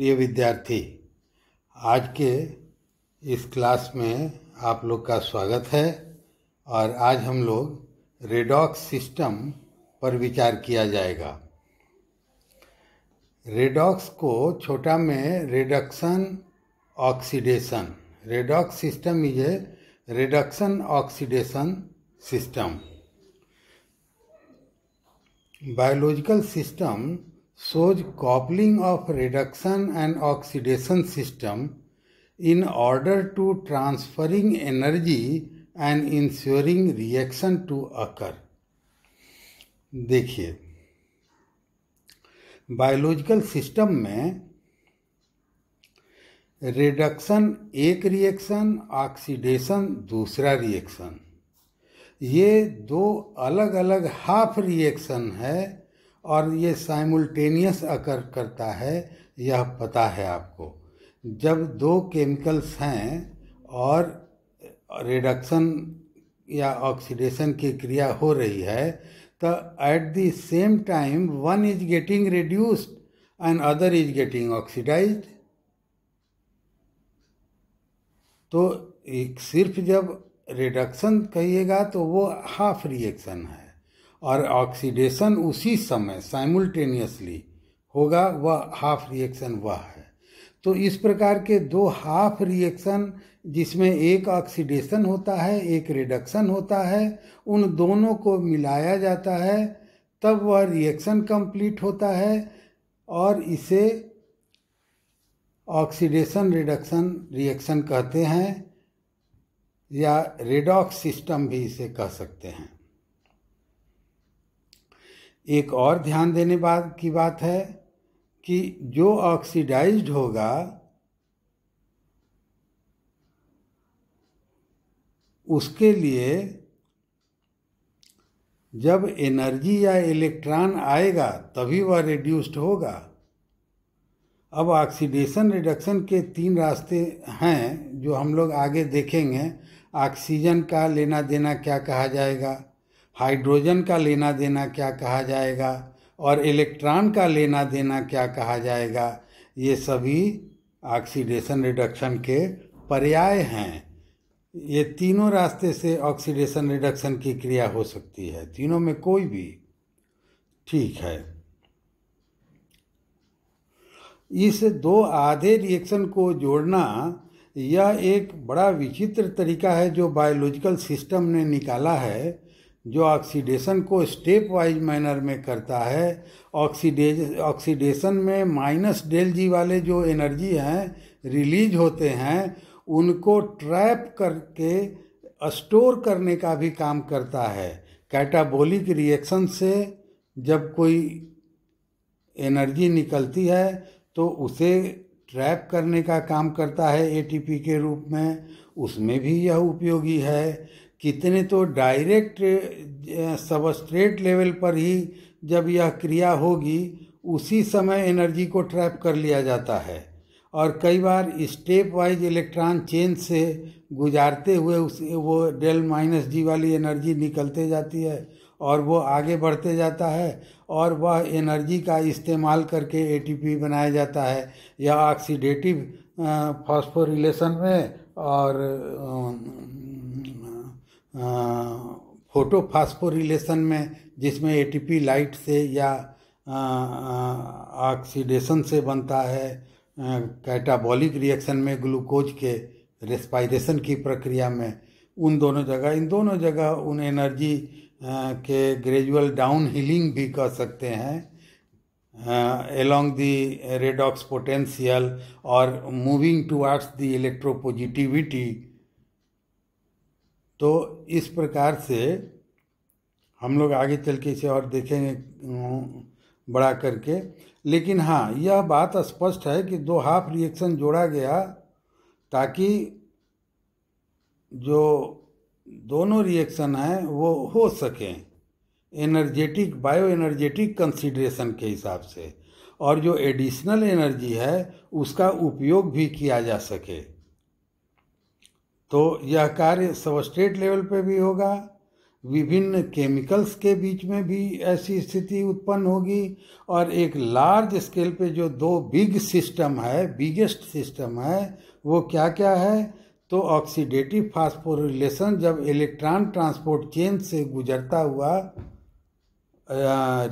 प्रिय विद्यार्थी आज के इस क्लास में आप लोग का स्वागत है और आज हम लोग रेडॉक्स सिस्टम पर विचार किया जाएगा रेडॉक्स को छोटा में reduction oxidation redox system is a reduction oxidation system biological system shows coupling of reduction and oxidation system in order to transferring energy and ensuring reaction to occur. देखिए biological system में reduction एक reaction oxidation दूसरा reaction ये दो अलग अलग half reaction है और ये साइमुलटेनियस अकर करता है यह पता है आपको जब दो केमिकल्स हैं और रिडक्शन या ऑक्सीडेशन की क्रिया हो रही है तो at the same time one is getting reduced and other is getting oxidized तो सिर्फ जब रिडक्शन कहिएगा तो वो हाफ रिएक्शन है और ऑक्सीडेशन उसी समय साइमुलटेनियसली होगा वह हाफ रिएक्शन वह है तो इस प्रकार के दो हाफ रिएक्शन जिसमें एक ऑक्सीडेशन होता है एक रिडक्शन होता है उन दोनों को मिलाया जाता है तब वह रिएक्शन कंप्लीट होता है और इसे ऑक्सीडेशन रिडक्शन रिएक्शन कहते हैं या रेडॉक्स सिस्टम भी इसे कह सकते हैं एक और ध्यान देने बात की बात है कि जो ऑक्सीडाइज्ड होगा उसके लिए जब एनर्जी या इलेक्ट्रॉन आएगा तभी वह रिड्यूस्ड होगा अब ऑक्सीडेशन रिडक्शन के तीन रास्ते हैं जो हम लोग आगे देखेंगे ऑक्सीजन का लेना देना क्या कहा जाएगा हाइड्रोजन का लेना देना क्या कहा जाएगा और इलेक्ट्रॉन का लेना देना क्या कहा जाएगा ये सभी ऑक्सीडेशन रिडक्शन के पर्याय हैं ये तीनों रास्ते से ऑक्सीडेशन रिडक्शन की क्रिया हो सकती है तीनों में कोई भी ठीक है इस दो आधे रिएक्शन को जोड़ना यह एक बड़ा विचित्र तरीका है जो बायोलॉजिकल सिस्टम ने निकाला है जो ऑक्सीडेशन को स्टेप वाइज मैनर में करता है ऑक्सीडेज ऑक्सीडेशन में माइनस डेल जी वाले जो एनर्जी हैं रिलीज होते हैं उनको ट्रैप करके स्टोर करने का भी काम करता है कैटाबोलिक रिएक्शन से जब कोई एनर्जी निकलती है तो उसे ट्रैप करने का काम करता है एटीपी के रूप में उसमें भी यह उपयोगी है कितने तो डायरेक्ट सबस्ट्रेट लेवल पर ही जब यह क्रिया होगी उसी समय एनर्जी को ट्रैप कर लिया जाता है और कई बार स्टेप वाइज इलेक्ट्रॉन चेंज से गुजारते हुए उस वो डेल माइनस जी वाली एनर्जी निकलते जाती है और वो आगे बढ़ते जाता है और वह एनर्जी का इस्तेमाल करके एटीपी बनाया जाता है यह ऑक्सीडेटिव फॉस्फोरिलेशन में और फोटो फास्फोरिलेशन में जिसमें एटीपी लाइट से या ऑक्सीडेशन से बनता है कैटाबॉलिक रिएक्शन में ग्लूकोज के रेस्पायरेशन की प्रक्रिया में उन दोनों जगह इन दोनों जगह उन एनर्जी के ग्रेजुअल डाउन हीलिंग भी कर सकते हैं एलोंग दी रेडॉक्स पोटेंशियल और मूविंग टुवर्ड्स दी इलेक्ट्रोपोजिटिविटी तो इस प्रकार से हम लोग आगे चल के इसे और देखेंगे बड़ा करके लेकिन हाँ यह बात स्पष्ट है कि दो हाफ रिएक्शन जोड़ा गया ताकि जो दोनों रिएक्शन हैं वो हो सकें एनर्जेटिक बायो एनर्जेटिक कंसिड्रेशन के हिसाब से और जो एडिशनल एनर्जी है उसका उपयोग भी किया जा सके तो यह कार्य सबस्टेट लेवल पे भी होगा विभिन्न केमिकल्स के बीच में भी ऐसी स्थिति उत्पन्न होगी और एक लार्ज स्केल पे जो दो बिग सिस्टम है बिगेस्ट सिस्टम है वो क्या क्या है तो ऑक्सीडेटिव फास्फोरिलेशन जब इलेक्ट्रॉन ट्रांसपोर्ट चेन से गुजरता हुआ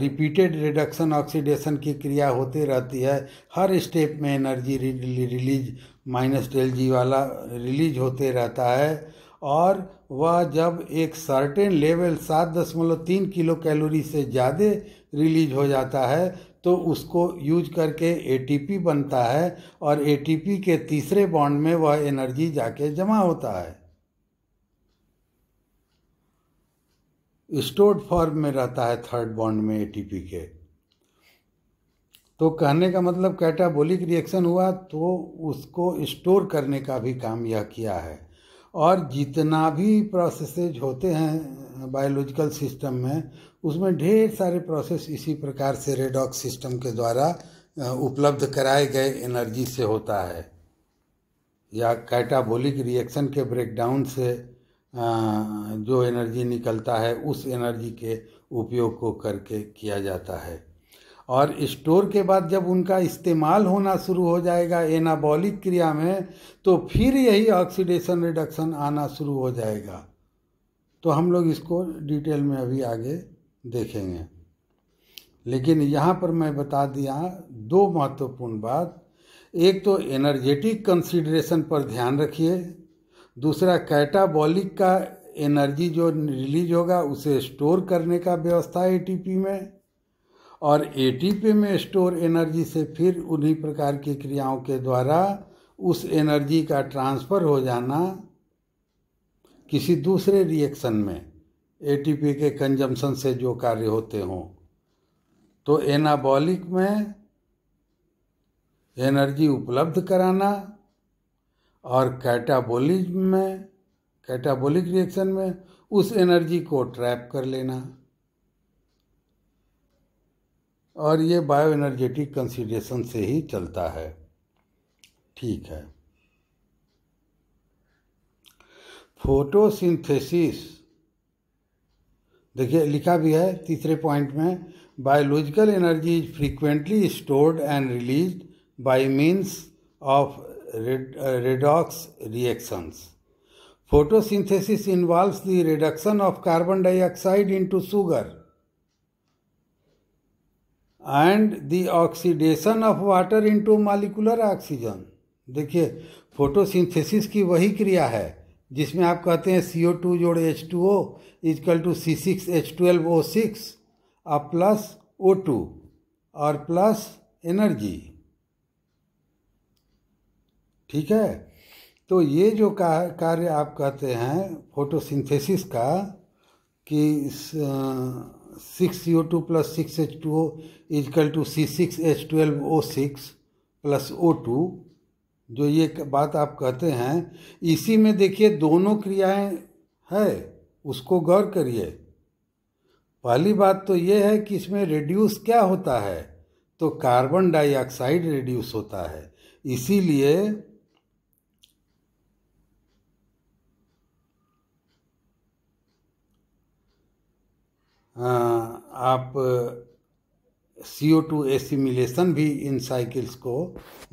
रिपीटेड रिडक्शन ऑक्सीडेशन की क्रिया होती रहती है हर स्टेप में energy release minus del G वाला रिलीज होते रहता है और वह जब एक सर्टेन लेवल सात दशमलव तीन किलो कैलोरी से ज़्यादा रिलीज हो जाता है तो उसको यूज करके एटीपी बनता है और एटीपी के तीसरे बॉन्ड में वह एनर्जी जाके जमा होता है स्टोर्ड फॉर्म में रहता है थर्ड बॉन्ड में एटीपी के तो कहने का मतलब कैटाबोलिक रिएक्शन हुआ तो उसको स्टोर करने का भी काम यह किया है और जितना भी प्रोसेसेज होते हैं बायोलॉजिकल सिस्टम में उसमें ढेर सारे प्रोसेस इसी प्रकार से रेडॉक्स सिस्टम के द्वारा उपलब्ध कराए गए एनर्जी से होता है या कैटाबोलिक रिएक्शन के ब्रेकडाउन से जो एनर्जी निकलता है उस एनर्जी के उपयोग को करके किया जाता है और स्टोर के बाद जब उनका इस्तेमाल होना शुरू हो जाएगा एनाबॉलिक क्रिया में तो फिर यही ऑक्सीडेशन रिडक्शन आना शुरू हो जाएगा तो हम लोग इसको डिटेल में अभी आगे देखेंगे लेकिन यहाँ पर मैं बता दिया दो महत्वपूर्ण बात एक तो एनर्जेटिक कंसिडरेशन पर ध्यान रखिए दूसरा कैटाबॉलिक का एनर्जी जो रिलीज होगा उसे स्टोर करने का व्यवस्था है एटीपी में और एटीपी में स्टोर एनर्जी से फिर उन्हीं प्रकार की क्रियाओं के द्वारा उस एनर्जी का ट्रांसफ़र हो जाना किसी दूसरे रिएक्शन में एटीपी के कंजम्पशन से जो कार्य होते हों तो एनाबॉलिक में एनर्जी उपलब्ध कराना और कैटाबोलिक में कैटाबोलिक रिएक्शन में उस एनर्जी को ट्रैप कर लेना और ये बायो एनर्जेटिक कंसिडरेशन से ही चलता है ठीक है फोटोसिंथेसिस देखिए लिखा भी है तीसरे पॉइंट में biological energy is frequently stored and release by means of redox reactions photosynthesis involves the reduction of carbon dioxide into sugar and the oxidation of water into molecular oxygen देखिए photosynthesis की वही क्रिया है जिसमें आप कहते हैं सी ओ टू जोड़ H two O equal to C six H twelve O six और प्लस ओ टू और प्लस एनर्जी ठीक है तो ये जो कार्य आप कहते हैं फोटोसिंथेसिस का कि six C O two plus six H two O equal to C six H twelve O six plus O two जो ये बात आप कहते हैं इसी में देखिए दोनों क्रियाएं है उसको गौर करिए पहली बात तो ये है कि इसमें रिड्यूस क्या होता है तो कार्बन डाइऑक्साइड रिड्यूस होता है इसीलिए आप सी ओ टू एसिमिलेशन भी इन साइकिल्स को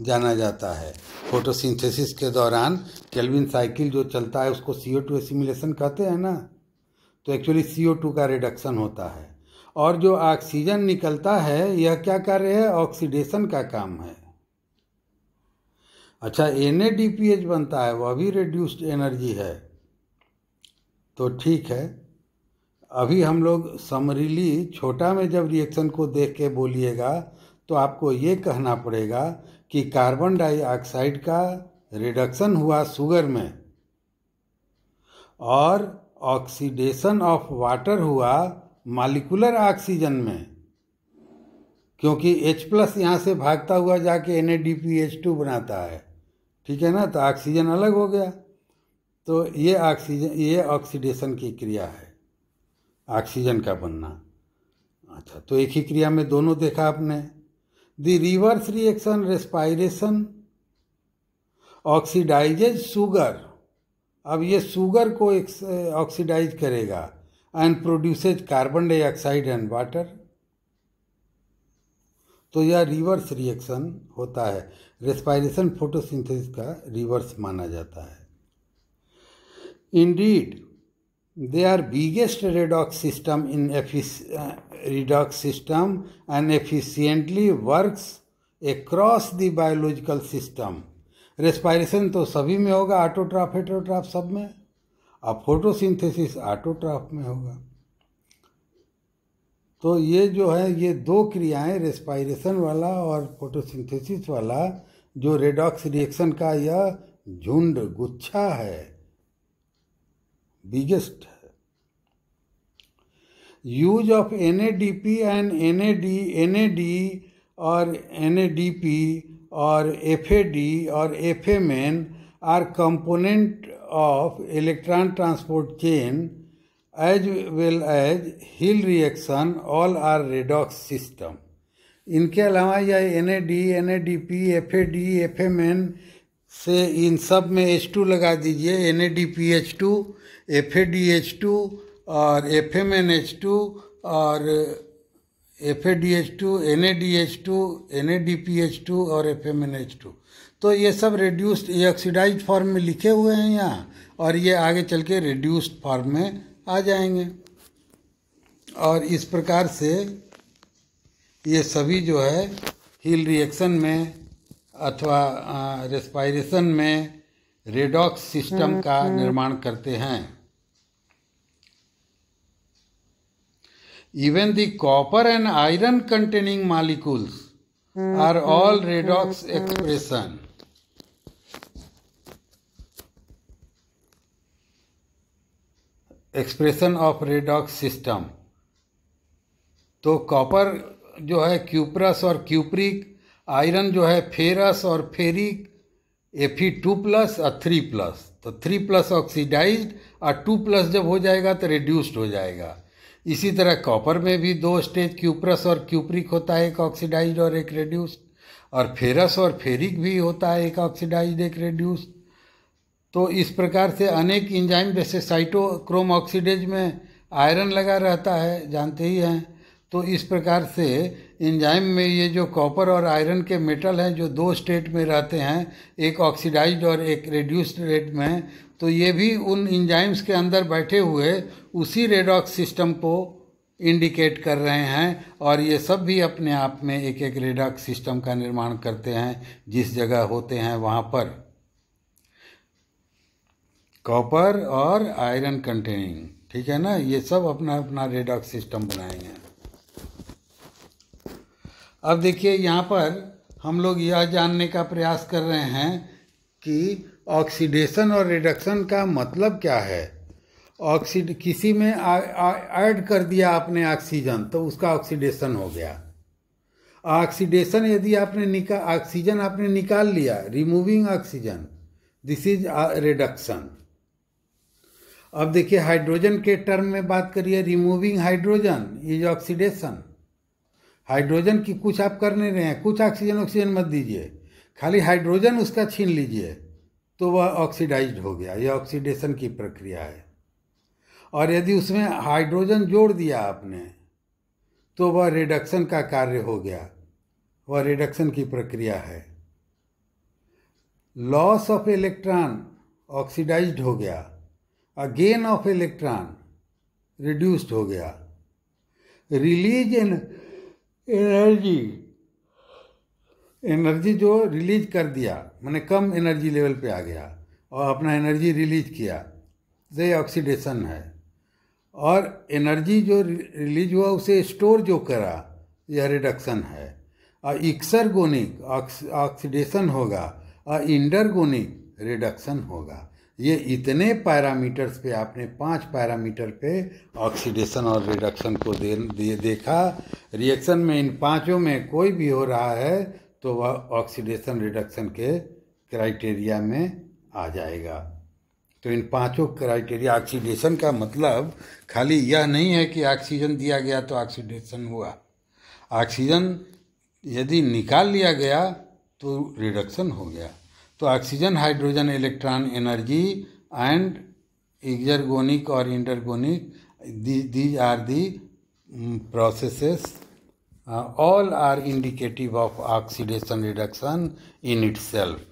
जाना जाता है फोटोसिंथेसिस के दौरान केल्विन साइकिल जो चलता है उसको सी ओ टू एसिमिलेशन कहते हैं ना तो एक्चुअली सी ओ टू का रिडक्शन होता है और जो ऑक्सीजन निकलता है यह क्या कार्य है ऑक्सीडेशन का काम है अच्छा N A D P H बनता है वह भी रिड्यूस्ड एनर्जी है तो ठीक है अभी हम लोग समरीली छोटा में जब रिएक्शन को देख के बोलिएगा तो आपको ये कहना पड़ेगा कि कार्बन डाइऑक्साइड का रिडक्शन हुआ शुगर में और ऑक्सीडेशन ऑफ वाटर हुआ मालिकुलर ऑक्सीजन में क्योंकि H प्लस यहाँ से भागता हुआ जाके एन टू बनाता है ठीक है ना तो ऑक्सीजन अलग हो गया तो ये ऑक्सीजन ये ऑक्सीडेशन की क्रिया है ऑक्सीजन का बनना अच्छा तो एक ही क्रिया में दोनों देखा आपने the reverse reaction respiration oxidizes sugar अब ये सुगर को ऑक्सीडाइज eh, करेगा and produces carbon dioxide and water तो यह रिवर्स रिएक्शन होता है रेस्पायरेशन फोटोसिंथेसिस का रिवर्स माना जाता है indeed they are biggest redox system in redox system and uh, efficiently works across the biological system respiration तो सभी में होगा ऑटोट्राफ हेटोट्राफ सब में और फोटोसिंथेसिस ऑटोट्राफ में होगा तो ये जो है ये दो क्रियाएं रेस्पायरेशन वाला और फोटोसिंथेसिस वाला जो रेडॉक्स रिएक्शन का यह झुंड गुच्छा है बिगेस्ट है use of N A D P and N A D N A D और एन ए डी पी और एफ ए डी और F M N are component of electron transport chain as well as Hill reaction all are redox system इनके अलावा यह N A D N A D P F A D F M N से इन सब में H two लगा दीजिए N A D P H two F A D H two और F M N H two और F A D H two N A D H two N A D P H two और F M N H two तो ये सब reduced ये oxidise form में लिखे हुए हैं यहाँ और ये आगे चल के रिड्यूस्ड फॉर्म में आ जाएंगे और इस प्रकार से ये सभी जो है हील रिएक्शन में अथवा रेस्पायरेशन में रेडॉक्स सिस्टम हम्म, का हम्म। निर्माण करते हैं even the copper and iron containing molecules are all redox expression expression of redox system तो कॉपर जो है क्यूपरस और क्यूप्रिक आयरन जो है फेरस और ferric F E two plus और थ्री प्लस तो थ्री प्लस ऑक्सीडाइज और टू प्लस जब हो जाएगा तो रिड्यूस्ड हो जाएगा इसी तरह कॉपर में भी दो स्टेज क्यूप्रस और क्यूप्रिक होता है एक ऑक्सीडाइज्ड और एक रिड्यूस्ड और फेरस और फेरिक भी होता है एक ऑक्सीडाइज्ड एक रिड्यूस्ड तो इस प्रकार से अनेक इंजाइम जैसे साइटोक्रोम ऑक्सीडेज में आयरन लगा रहता है जानते ही हैं तो इस प्रकार से इंजाइम में ये जो कॉपर और आयरन के मेटल हैं जो दो स्टेट में रहते हैं एक ऑक्सीडाइज और एक रिड्यूस्ड रेट में तो ये भी उन इंजाइम्स के अंदर बैठे हुए उसी रेडॉक्स सिस्टम को इंडिकेट कर रहे हैं और ये सब भी अपने आप में एक एक रेडॉक्स सिस्टम का निर्माण करते हैं जिस जगह होते हैं वहाँ पर कॉपर और आयरन कंटेनिंग ठीक है ना ये सब अपना अपना रेडॉक्स सिस्टम बनाएंगे अब देखिए यहाँ पर हम लोग यह जानने का प्रयास कर रहे हैं कि ऑक्सीडेशन और रिडक्शन का मतलब क्या है ऑक्सीड किसी में ऐड कर दिया आपने ऑक्सीजन तो उसका ऑक्सीडेशन हो गया ऑक्सीडेशन यदि आपने निकाल ऑक्सीजन आपने निकाल लिया removing oxygen this is reduction अब देखिए हाइड्रोजन के टर्म में बात करिए removing hydrogen is oxidation hydrogen की कुछ आप कर नहीं रहे हैं कुछ ऑक्सीजन ऑक्सीजन मत दीजिए खाली हाइड्रोजन उसका छीन लीजिए तो वह ऑक्सीडाइज हो गया यह ऑक्सीडेशन की प्रक्रिया है और यदि उसमें हाइड्रोजन जोड़ दिया आपने तो वह रिडक्शन का कार्य हो गया वह रिडक्शन की प्रक्रिया है लॉस ऑफ इलेक्ट्रॉन ऑक्सीडाइज्ड हो गया और गेन ऑफ इलेक्ट्रॉन रिड्यूस्ड हो गया रिलीज इन एनर्जी एनर्जी जो रिलीज कर दिया मैंने कम एनर्जी लेवल पे आ गया और अपना एनर्जी रिलीज किया तो ये ऑक्सीडेशन है और एनर्जी जो रिलीज हुआ उसे स्टोर जो करा यह रिडक्शन है और इक्सरगोनिक ऑक्सीडेशन होगा और इंडरगोनिक रिडक्शन होगा ये इतने पैरामीटर्स पे आपने पांच पैरामीटर पे ऑक्सीडेशन और रिडक्शन को दे, दे देखा रिएक्शन में इन पांचों में कोई भी हो रहा है तो वह ऑक्सीडेशन रिडक्शन के क्राइटेरिया में आ जाएगा तो इन पांचों क्राइटेरिया ऑक्सीडेशन का मतलब खाली यह नहीं है कि ऑक्सीजन दिया गया तो ऑक्सीडेशन हुआ ऑक्सीजन यदि निकाल लिया गया तो रिडक्शन हो गया तो oxygen hydrogen electron energy and exergonic और endergonic these are the processes all are indicative of oxidation reduction in itself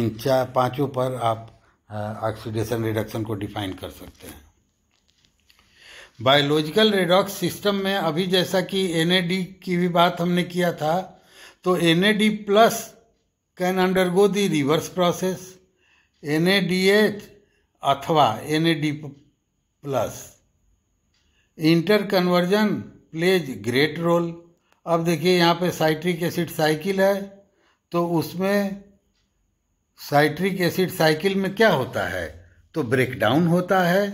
इन चार पांचों पर आप ऑक्सीडेशन uh, रिडक्शन को डिफाइन कर सकते हैं बायोलॉजिकल रेडॉक्स सिस्टम में अभी जैसा कि एन की भी बात हमने किया था तो N plus can undergo the reverse process N A D H अथवा N A D plus inter conversion plays great role अब देखिए यहाँ पे साइट्रिक एसिड साइकिल है तो उसमें साइट्रिक एसिड साइकिल में क्या होता है तो ब्रेकडाउन होता है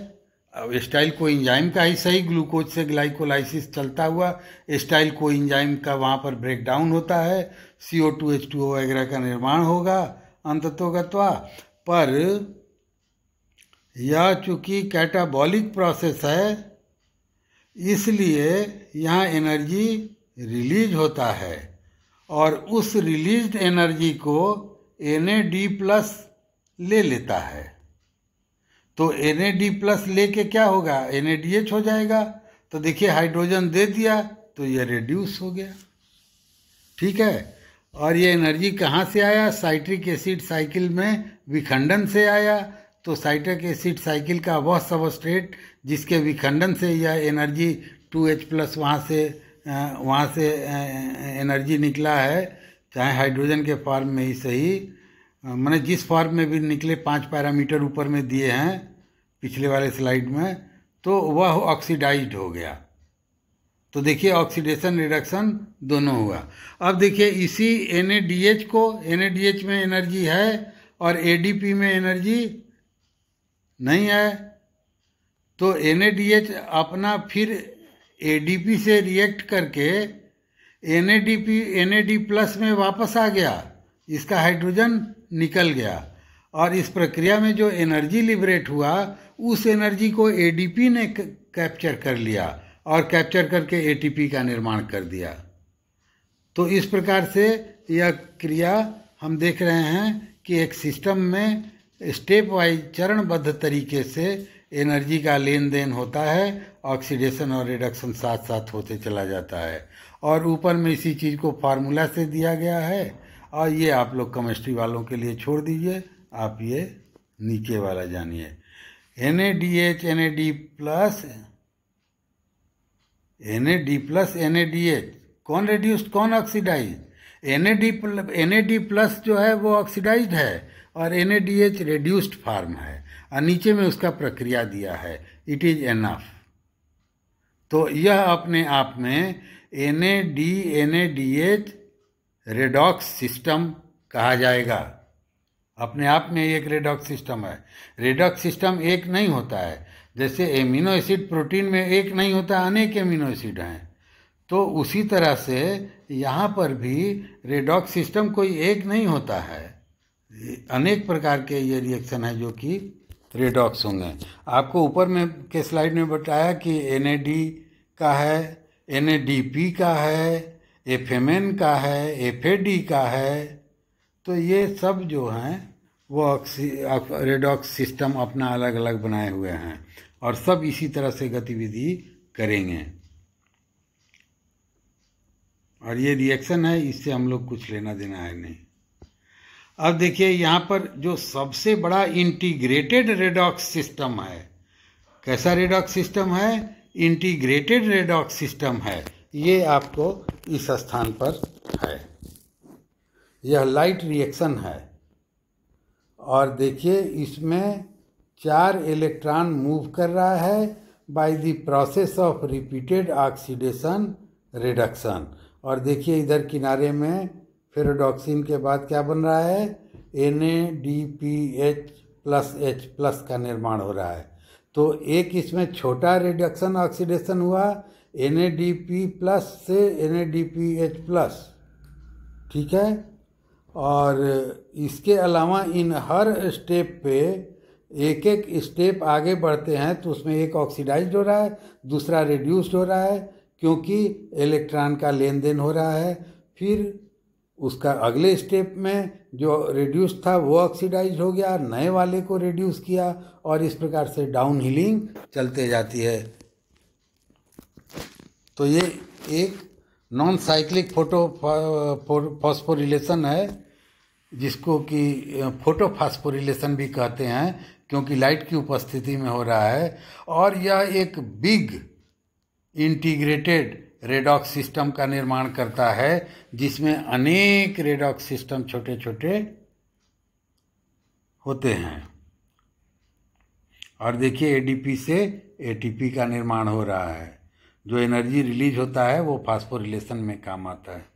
स्टाइल को इंजाइम का हिस्सा ही ग्लूकोज से ग्लाइकोलाइसिस चलता हुआ स्टाइल को इंजाइम का वहाँ पर ब्रेक डाउन होता है C O two H two O वगैरह का निर्माण होगा अंततोगत्वा पर यह चूँकि कैटाबॉलिक प्रोसेस है इसलिए यहाँ एनर्जी रिलीज होता है और उस रिलीज एनर्जी को एन ए डी प्लस ले लेता है तो एन ए डी प्लस लेके क्या होगा एन ए डी एच हो जाएगा तो देखिए हाइड्रोजन दे दिया तो ये रिड्यूस हो गया ठीक है और ये एनर्जी कहाँ से आया साइट्रिक एसिड साइकिल में विखंडन से आया तो साइट्रिक एसिड साइकिल का वह सबस्ट्रेट जिसके विखंडन से यह एनर्जी टू एच प्लस वहाँ से वहाँ से एनर्जी निकला है चाहे हाइड्रोजन के फॉर्म में ही सही मैंने जिस फॉर्म में भी निकले पांच पैरामीटर ऊपर में दिए हैं पिछले वाले स्लाइड में तो वह ऑक्सीडाइज हो गया तो देखिए ऑक्सीडेशन रिडक्शन दोनों हुआ अब देखिए इसी एन को एन में एनर्जी है और ए में एनर्जी नहीं है तो एन अपना फिर ए से रिएक्ट करके एन ए डी प्लस में वापस आ गया इसका हाइड्रोजन निकल गया और इस प्रक्रिया में जो एनर्जी लिबरेट हुआ उस एनर्जी को एडीपी ने कैप्चर कर लिया और कैप्चर करके एटीपी का निर्माण कर दिया तो इस प्रकार से यह क्रिया हम देख रहे हैं कि एक सिस्टम में स्टेप वाइज चरणबद्ध तरीके से एनर्जी का लेन देन होता है ऑक्सीडेशन और रिडक्शन साथ साथ होते चला जाता है और ऊपर में इसी चीज़ को फार्मूला से दिया गया है और ये आप लोग केमिस्ट्री वालों के लिए छोड़ दीजिए आप ये नीचे वाला जानिए N A D H N A D plus N A D plus N A D H कौन रेड्यूस कौन oxidize N A D N A D plus जो है वो ऑक्सीडाइज है और N A D H reduced form है और नीचे में उसका प्रक्रिया दिया है इट इज़ एनफ तो यह अपने आप में N A D N A D H redox system कहा जाएगा अपने आप में एक रेडॉक्स सिस्टम है रेडॉक्स सिस्टम एक नहीं होता है जैसे एमिनो एसिड प्रोटीन में एक नहीं होता अनेक एमिनो एसिड हैं तो उसी तरह से यहाँ पर भी रेडॉक्स सिस्टम कोई एक नहीं होता है अनेक प्रकार के ये रिएक्शन है जो कि रेडॉक्स होंगे आपको ऊपर में के स्लाइड में बताया कि एन का है एन का है एन का है डी का है तो ये सब जो हैं वो ऑक्सी रेडॉक्स सिस्टम अपना अलग अलग बनाए हुए हैं और सब इसी तरह से गतिविधि करेंगे और ये रिएक्शन है इससे हम लोग कुछ लेना देना है नहीं अब देखिए यहाँ पर जो सबसे बड़ा इंटीग्रेटेड रेडॉक्स सिस्टम है कैसा रेडॉक्स सिस्टम है इंटीग्रेटेड रेडॉक्स सिस्टम है ये आपको इस स्थान पर है यह लाइट रिएक्शन है और देखिए इसमें चार इलेक्ट्रॉन मूव कर रहा है by the process of repeated oxidation reduction और देखिए इधर किनारे में फेरोडॉक्सिन के बाद क्या बन रहा है N A D P H plus H plus का निर्माण हो रहा है तो एक इसमें छोटा रिडक्शन ऑक्सीडेशन हुआ N A D P plus से N A D P H plus ठीक है और इसके अलावा इन हर स्टेप पे एक एक स्टेप आगे बढ़ते हैं तो उसमें एक ऑक्सीडाइज हो रहा है दूसरा रिड्यूस हो रहा है क्योंकि इलेक्ट्रॉन का लेन देन हो रहा है फिर उसका अगले स्टेप में जो रिड्यूस था वो ऑक्सीडाइज हो गया नए वाले को रिड्यूस किया और इस प्रकार से डाउन हीलिंग चलते जाती है तो ये एक नॉन साइक्लिक फोटो फॉस्फोरिलेशन है जिसको कि फोटो uh, फॉस्फोरिलेशन भी कहते हैं क्योंकि लाइट की उपस्थिति में हो रहा है और यह एक बिग इंटीग्रेटेड रेडॉक्स सिस्टम का निर्माण करता है जिसमें अनेक रेडॉक्स सिस्टम छोटे छोटे होते हैं और देखिए एडीपी से एटीपी का निर्माण हो रहा है जो एनर्जी रिलीज होता है वो फास्फोरिलेशन में काम आता है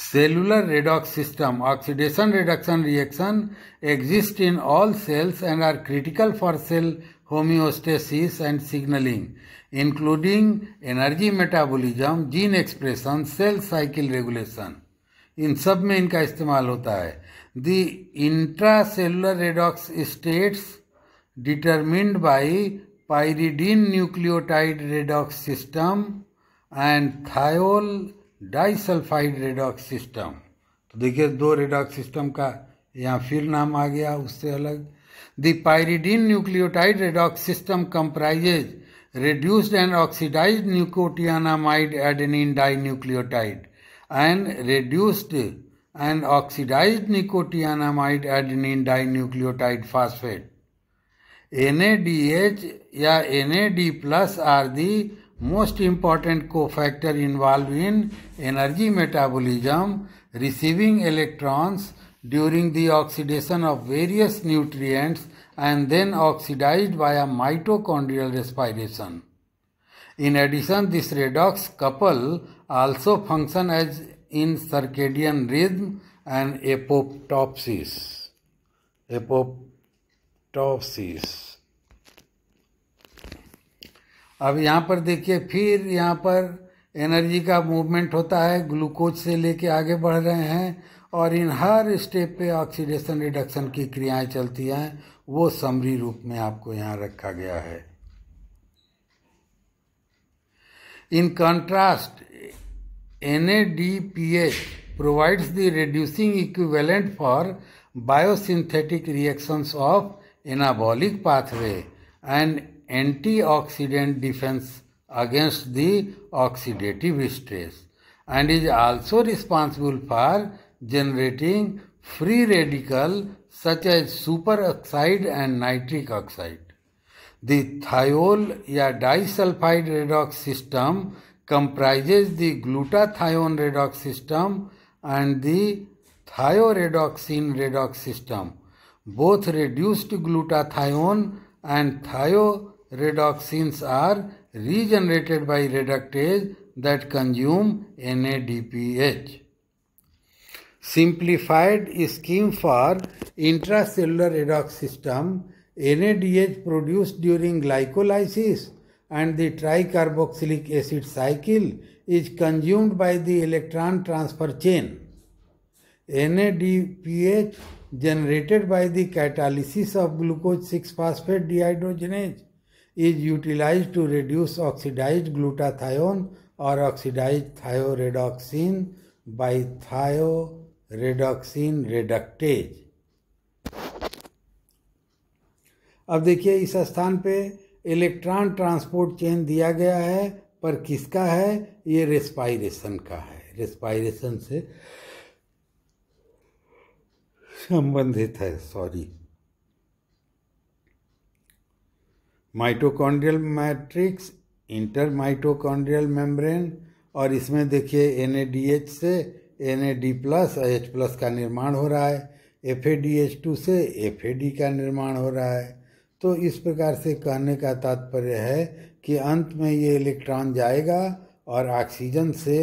cellular redox system oxidation reduction reaction exist in all cells and are critical for cell homeostasis and signaling including energy metabolism gene expression cell cycle regulation इन सब में इनका इस्तेमाल होता है the intra cellular redox status determined by pyridine nucleotide redox system and thiol disulfide redox system तो देखिए दो रेडॉक्स सिस्टम का यहाँ फिर नाम आ गया उससे अलग pyridine nucleotide redox system comprises reduced and oxidized nicotinamide adenine dinucleotide and reduced and oxidized nicotinamide adenine dinucleotide phosphate NADH या NAD plus are the most important cofactor involved in energy metabolism, receiving electrons during the oxidation of various nutrients and then oxidized via mitochondrial respiration. In addition, this redox couple also function as in circadian rhythm and Apoptosis. टॉपसीस अब यहाँ पर देखिए फिर यहाँ पर energy का movement होता है ग्लूकोज से लेके आगे बढ़ रहे हैं और इन हर स्टेप पे ऑक्सीडेशन रिडक्शन की क्रियाएं चलती हैं वो समरी रूप में आपको यहाँ रखा गया है in contrast N A D P H provides the reducing equivalent for biosynthetic reactions of anabolic pathway and antioxidant defense against the oxidative stress and is also responsible for generating free radical such as superoxide and nitric oxide. The thiol or disulfide redox system comprises the glutathione redox system and the thioredoxine redox system both reduced glutathione and thioredoxins are regenerated by reductase that consume NADPH. Simplified scheme for intracellular redox system NADH produced during glycolysis and the tricarboxylic acid cycle is consumed by the electron transfer chain. NADPH generated by the catalysis of glucose 6-phosphate dehydrogenase is utilized to reduce oxidized glutathione or oxidized thioredoxine by thioredoxine reductase. अब देखिए इस स्थान पे electron transport chain दिया गया है पर किसका है ये रेस्पायरेशन का है रेस्पायरेशन से संबंधित है sorry mitochondrial matrix inter mitochondrial membrane और इसमें देखिए एन से एन प्लस और एच प्लस का निर्माण हो रहा है एफ टू से एफ का निर्माण हो रहा है तो इस प्रकार से कहने का तात्पर्य है कि अंत में ये इलेक्ट्रॉन जाएगा और ऑक्सीजन से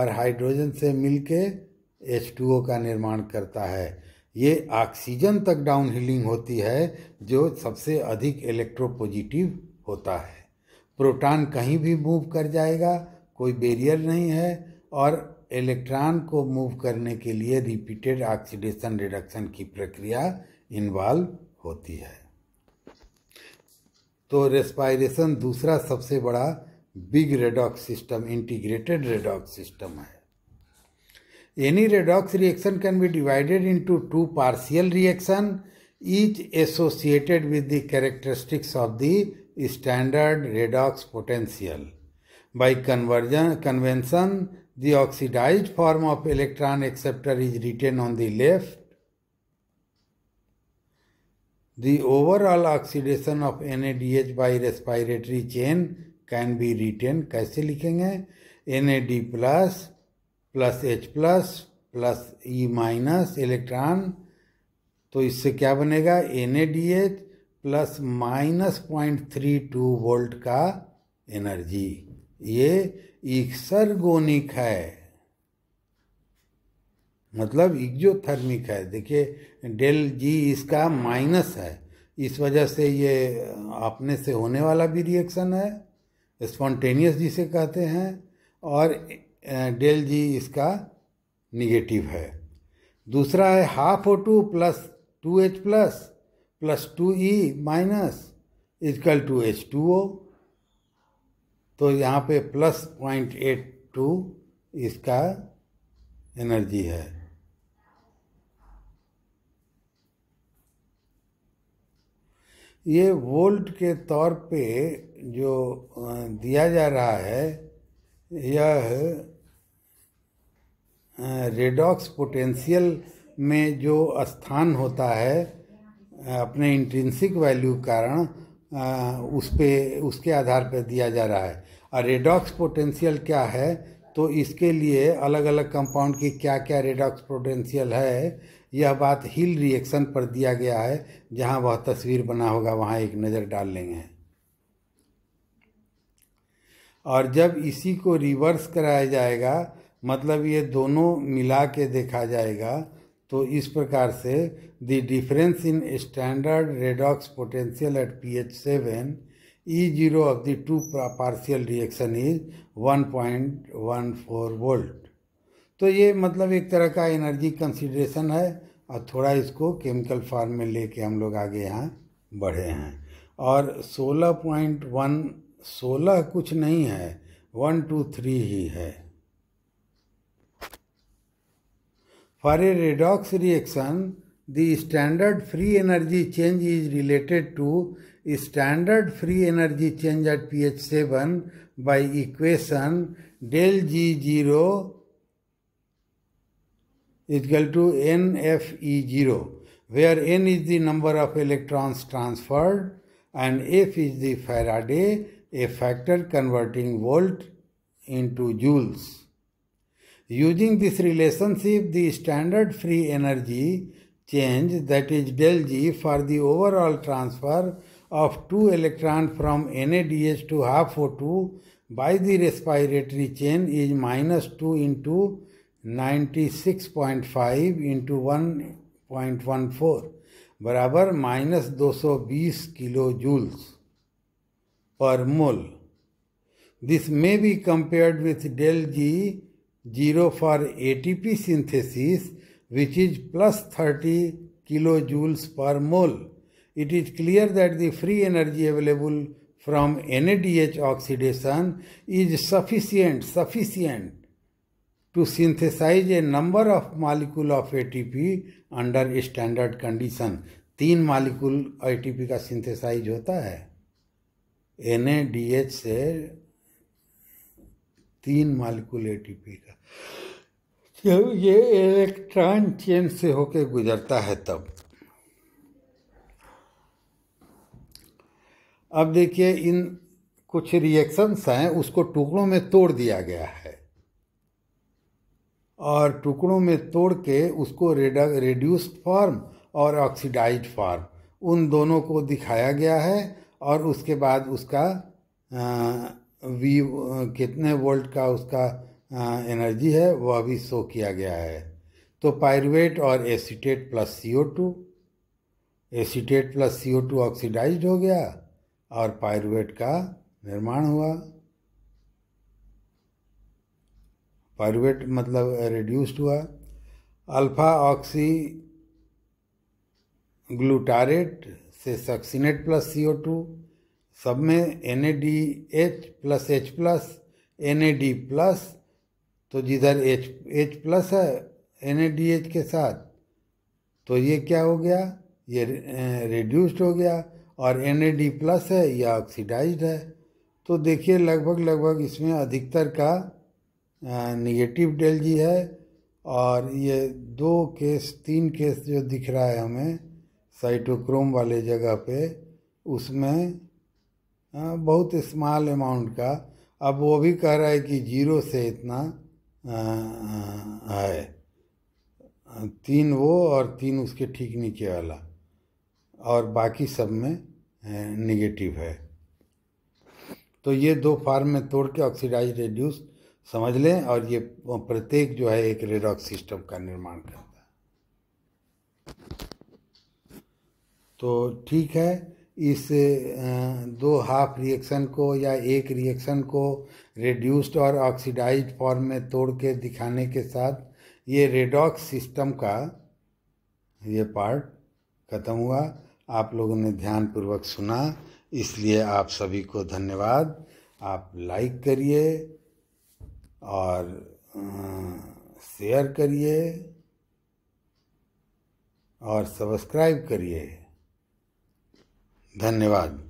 और हाइड्रोजन से मिलके H2O का निर्माण करता है ये ऑक्सीजन तक डाउन हीलिंग होती है जो सबसे अधिक इलेक्ट्रोपोजिटिव होता है प्रोटॉन कहीं भी मूव कर जाएगा कोई बैरियर नहीं है और इलेक्ट्रॉन को मूव करने के लिए रिपीटेड ऑक्सीडेशन रिडक्शन की प्रक्रिया इन्वॉल्व होती है तो रेस्पायरेशन दूसरा सबसे बड़ा big redox system integrated redox system है Any redox reaction can be divided into two partial reaction, each associated with the characteristics of the standard redox potential. By conversion, convention, the oxidized form of electron acceptor is written on the left. The overall oxidation of NADH by respiratory chain can be written कैसे लिखेंगे N A plus H plus plus E minus electron तो इससे क्या बनेगा N A D H plus minus point three two volt का energy ये exergonic है मतलब इक्जोथर्मिक है देखिए डेल जी इसका माइनस है इस वजह से ये अपने से होने वाला भी रिएक्शन है स्पॉन्टेनियस जिसे कहते हैं और डेल जी इसका निगेटिव है दूसरा है half O two plus two H plus plus two E minus equal to H two O तो यहाँ पे प्लस पॉइंट एट टू इसका एनर्जी है ये वोल्ट के तौर पे जो दिया जा रहा है यह रेडॉक्स पोटेंशियल में जो स्थान होता है अपने इंट्रिंसिक वैल्यू कारण उस पर उसके आधार पर दिया जा रहा है और रेडॉक्स पोटेंशियल क्या है तो इसके लिए अलग अलग कंपाउंड की क्या क्या रेडॉक्स पोटेंशियल है यह बात हिल रिएक्शन पर दिया गया है जहाँ वह तस्वीर बना होगा वहाँ एक नज़र डाल लेंगे और जब इसी को रिवर्स कराया जाएगा मतलब ये दोनों मिला के देखा जाएगा तो इस प्रकार से the difference in standard redox potential at P H seven E zero of the two partial reaction is one point one four volt तो ये मतलब एक तरह का एनर्जी कंसिड्रेशन है और थोड़ा इसको केमिकल फॉर्म में लेके हम लोग आगे यहाँ बढ़े हैं और सोलह पॉइंट वन सोलह कुछ नहीं है वन टू थ्री ही है For a redox reaction, the standard free energy change is related to standard free energy change at pH 7 by equation del G0 is equal to NFE0, where N is the number of electrons transferred and F is the Faraday, a factor converting volt into joules. Using this relationship, the standard free energy change, that is del G, for the overall transfer of 2 electron from NADH to half O2 by the respiratory chain is minus 2 into 96.5 into 1.14 बराबर 220 kilojoules per mole. This may be compared with with G. 0 for ATP synthesis which is plus 30 kilojoules per mole. It is clear that the free energy available from NADH oxidation is sufficient sufficient to synthesize a number of molecule of ATP under standard condition. तीन molecule A का synthesize होता है N से तीन molecule A का जब ये electron chain से होके गुजरता है तब अब देखिए इन कुछ रिएक्शंस हैं उसको टुकड़ों में तोड़ दिया गया है और टुकड़ों में तोड़ के उसको रेड्यूस्ड फॉर्म और ऑक्सीडाइज फॉर्म उन दोनों को दिखाया गया है और उसके बाद उसका वी कितने वोल्ट का उसका एनर्जी है वह अभी शो किया गया है तो पायरुवेट और acetate plus C O two acetate plus C O two oxidise हो गया और पायरुवेट का निर्माण हुआ पायरुवेट मतलब रिड्यूस्ड हुआ अल्फा ऑक्सी ग्लूटारेट से succinate plus C O two सब में N A D H plus H plus N A D plus तो जिधर एच एच प्लस है एन के साथ तो ये क्या हो गया ये रिड्यूस्ड हो गया और एन प्लस है या ऑक्सीडाइज्ड है तो देखिए लगभग लगभग इसमें अधिकतर का निगेटिव डेल जी है और ये दो केस तीन केस जो दिख रहा है हमें साइटोक्रोम वाले जगह पे उसमें बहुत स्मॉल अमाउंट का अब वो भी कह रहा है कि जीरो से इतना आए तीन वो और तीन उसके ठीक नीचे वाला और बाकी सब में निगेटिव है तो ये दो फार्म में तोड़ के ऑक्सीडाइज रेड्यूस समझ लें और ये प्रत्येक जो है एक रेडॉक्स सिस्टम का निर्माण करता है तो ठीक है इस दो हाफ रिएक्शन को या एक रिएक्शन को रेड्यूस्ड और ऑक्सीडाइज फॉर्म में तोड़ के दिखाने के साथ ये रेडॉक्स सिस्टम का ये पार्ट खत्म हुआ आप लोगों ने ध्यानपूर्वक सुना इसलिए आप सभी को धन्यवाद आप लाइक करिए और शेयर अं, करिए और सब्सक्राइब करिए धन्यवाद